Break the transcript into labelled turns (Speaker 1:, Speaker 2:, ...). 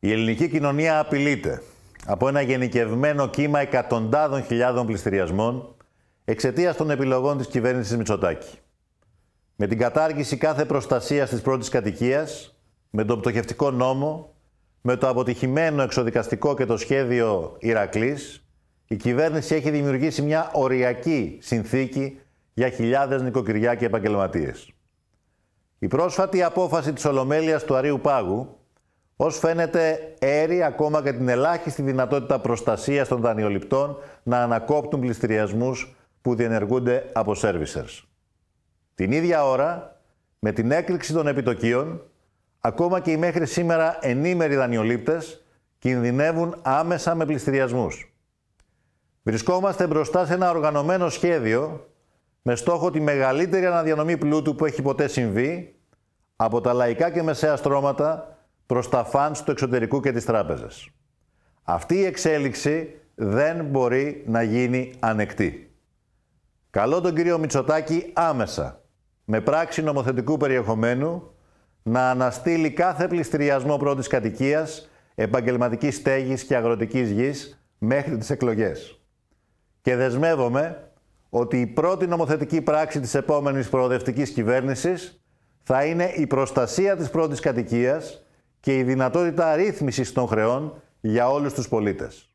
Speaker 1: Η ελληνική κοινωνία απειλείται από ένα γενικευμένο κύμα εκατοντάδων χιλιάδων πληστηριασμών εξαιτίας των επιλογών της κυβέρνησης Μητσοτάκη. Με την κατάργηση κάθε προστασίας της πρώτης κατοικίας, με τον πτωχευτικό νόμο, με το αποτυχημένο εξοδικαστικό και το σχέδιο Ηρακλής, η κυβέρνηση έχει δημιουργήσει μια οριακή συνθήκη για χιλιάδες νοικοκυριά και επαγγελματίες. Η πρόσφατη απόφαση της Ολομέλειας του Αρίου Πάγου ως φαίνεται, έρει ακόμα και την ελάχιστη δυνατότητα προστασίας των δανειοληπτών να ανακόπτουν πληστηριασμούς που διενεργούνται από σερβισερς. Την ίδια ώρα, με την έκρηξη των επιτοκίων, ακόμα και οι μέχρι σήμερα ενήμεροι δανειολήπτες κινδυνεύουν άμεσα με πληστηριασμούς. Βρισκόμαστε μπροστά σε ένα οργανωμένο σχέδιο με στόχο τη μεγαλύτερη αναδιανομή πλούτου που έχει ποτέ συμβεί από τα λαϊκά και μεσαία στρώματα προς τα φαντς του εξωτερικού και της τράπεζας. Αυτή η εξέλιξη δεν μπορεί να γίνει ανεκτή. Καλό τον κύριο Μητσοτάκη άμεσα, με πράξη νομοθετικού περιεχομένου, να αναστείλει κάθε πληστηριασμό πρώτης κατοικίας, επαγγελματικής στέγης και αγροτικής γης μέχρι τις εκλογές. Και δεσμεύομαι ότι η πρώτη νομοθετική πράξη της επόμενης προοδευτικής κυβέρνησης θα είναι η προστασία της πρώτης κατοικίας και η δυνατότητα ρύθμισης των χρεών για όλους τους πολίτες.